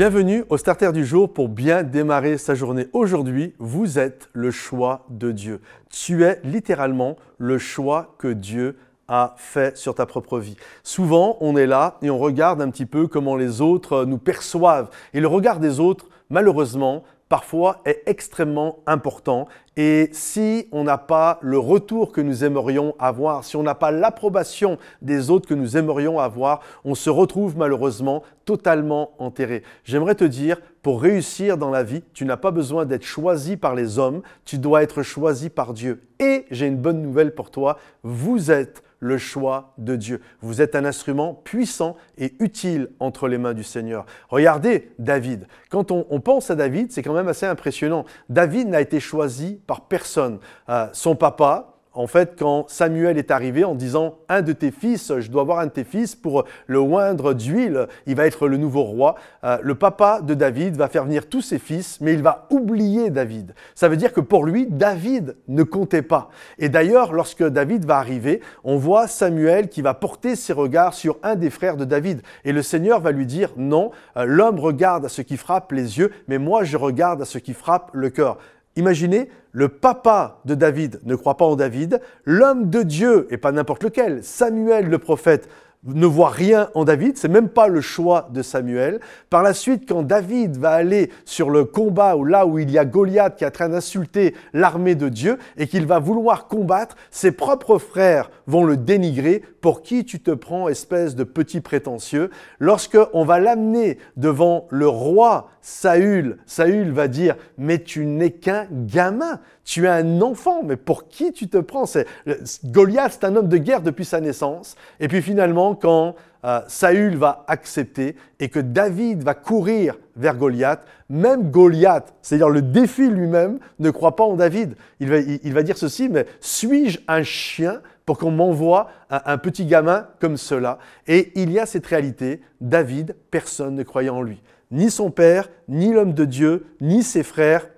Bienvenue au Starter du jour pour bien démarrer sa journée. Aujourd'hui, vous êtes le choix de Dieu. Tu es littéralement le choix que Dieu a fait sur ta propre vie. Souvent, on est là et on regarde un petit peu comment les autres nous perçoivent. Et le regard des autres, malheureusement, parfois est extrêmement important. Et si on n'a pas le retour que nous aimerions avoir, si on n'a pas l'approbation des autres que nous aimerions avoir, on se retrouve malheureusement totalement enterré. J'aimerais te dire, pour réussir dans la vie, tu n'as pas besoin d'être choisi par les hommes, tu dois être choisi par Dieu. Et j'ai une bonne nouvelle pour toi, vous êtes le choix de Dieu. Vous êtes un instrument puissant et utile entre les mains du Seigneur. Regardez David. Quand on, pense à David, c'est quand même assez impressionnant. David n'a été choisi par personne. Euh, son papa, en fait, quand Samuel est arrivé en disant Un de tes fils, je dois avoir un de tes fils pour le oindre d'huile, il va être le nouveau roi. Euh, le papa de David va faire venir tous ses fils, mais il va oublier David. Ça veut dire que pour lui, David ne comptait pas. Et d'ailleurs, lorsque David va arriver, on voit Samuel qui va porter ses regards sur un des frères de David. Et le Seigneur va lui dire Non, euh, l'homme regarde à ce qui frappe les yeux, mais moi je regarde à ce qui frappe le cœur. Imaginez, le papa de David ne croit pas en David, l'homme de Dieu, et pas n'importe lequel, Samuel le prophète, ne voit rien en David, c'est même pas le choix de Samuel. Par la suite, quand David va aller sur le combat là où il y a Goliath qui est en train d'insulter l'armée de Dieu et qu'il va vouloir combattre, ses propres frères vont le dénigrer. Pour qui tu te prends, espèce de petit prétentieux Lorsque va l'amener devant le roi Saül, Saül va dire Mais tu n'es qu'un gamin, tu es un enfant, mais pour qui tu te prends Goliath, c'est un homme de guerre depuis sa naissance. Et puis finalement, quand euh, Saül va accepter et que David va courir vers Goliath, même Goliath, c'est-à-dire le défi lui-même, ne croit pas en David. Il va, dire ceci, mais suis-je un chien pour qu'on m'envoie un, petit gamin comme cela Et il y a cette réalité, David, personne ne croyait en lui. Ni son père, ni l'homme de Dieu, ni ses frères,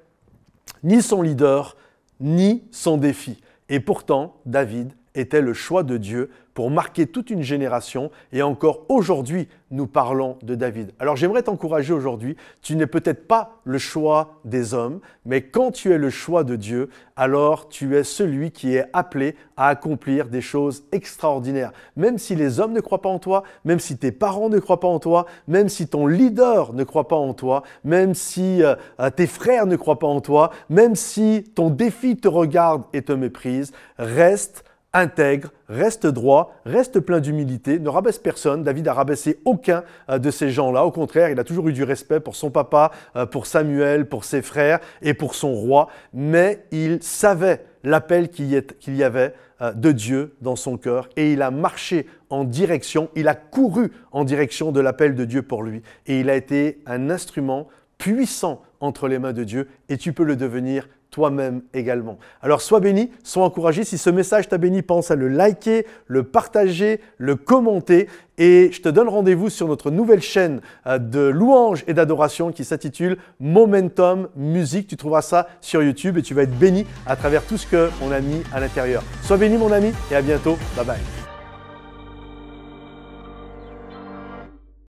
ni son leader, ni son défi. Et pourtant, David était le choix de Dieu pour marquer toute une génération et encore aujourd'hui nous parlons de David. Alors j'aimerais t'encourager aujourd'hui, tu n'es peut-être pas le choix des hommes, mais quand tu es le choix de Dieu, alors tu es celui qui est appelé à accomplir des choses extraordinaires. Même si les hommes ne croient pas en toi, même si tes parents ne croient pas en toi, même si ton leader ne croit pas en toi, même si euh, euh, tes frères ne croient pas en toi, même si ton défi te regarde et te méprise, reste intègre, reste droit, reste plein d'humilité, ne rabaisse personne. David a rabaissé aucun euh, de ces gens-là. Au contraire, il a toujours eu du respect pour son papa, euh, pour Samuel, pour ses frères et pour son roi. Mais il savait l'appel qu'il y avait euh, de Dieu dans son cœur et il a marché en direction, il a couru en direction de l'appel de Dieu pour lui. Et il a été un instrument puissant entre les mains de Dieu et tu peux le devenir toi-même également. Alors sois béni, sois encouragé. Si ce message t'a béni, pense à le liker, le partager, le commenter. Et je te donne rendez-vous sur notre nouvelle chaîne euh, de louanges et d'adoration qui s'intitule Momentum Musique. Tu trouveras ça sur YouTube et tu vas être béni à travers tout ce qu'on a mis à l'intérieur. Sois béni mon ami et à bientôt. Bye bye.